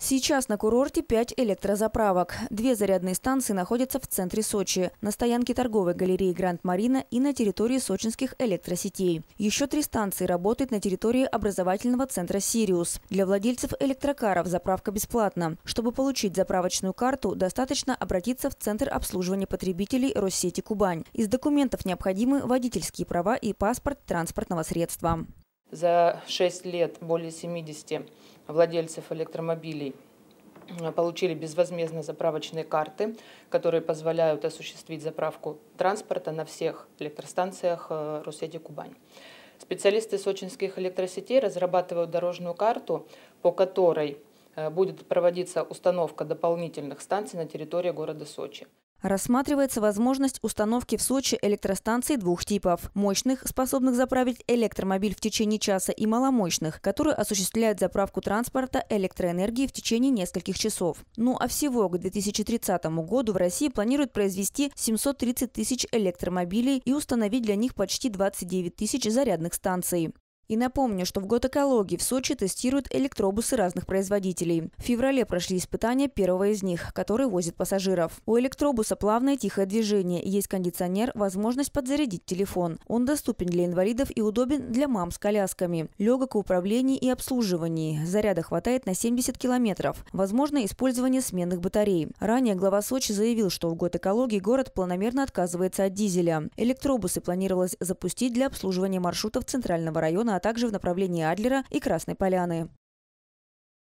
Сейчас на курорте 5 электрозаправок. Две зарядные станции находятся в центре Сочи, на стоянке торговой галереи Гранд Марина и на территории сочинских электросетей. Еще три станции работают на территории образовательного центра «Сириус». Для владельцев электрокаров заправка бесплатна. Чтобы получить заправочную карту, достаточно обратиться в Центр обслуживания потребителей Россети «Кубань». Из документов необходимы водительские права и паспорт транспортного средства. За 6 лет более 70 владельцев электромобилей э, получили безвозмездно заправочные карты, которые позволяют осуществить заправку транспорта на всех электростанциях э, Росети Кубань. Специалисты сочинских электросетей разрабатывают дорожную карту, по которой э, будет проводиться установка дополнительных станций на территории города Сочи. Рассматривается возможность установки в Сочи электростанций двух типов – мощных, способных заправить электромобиль в течение часа, и маломощных, которые осуществляют заправку транспорта электроэнергии в течение нескольких часов. Ну а всего к 2030 году в России планируют произвести 730 тысяч электромобилей и установить для них почти 29 тысяч зарядных станций. И напомню, что в год экологии в Сочи тестируют электробусы разных производителей. В феврале прошли испытания первого из них, который возит пассажиров. У электробуса плавное тихое движение, есть кондиционер, возможность подзарядить телефон. Он доступен для инвалидов и удобен для мам с колясками. Легок в управлении и обслуживании. Заряда хватает на 70 километров. Возможно использование сменных батарей. Ранее глава Сочи заявил, что в год экологии город планомерно отказывается от дизеля. Электробусы планировалось запустить для обслуживания маршрутов центрального района а также в направлении Адлера и Красной Поляны.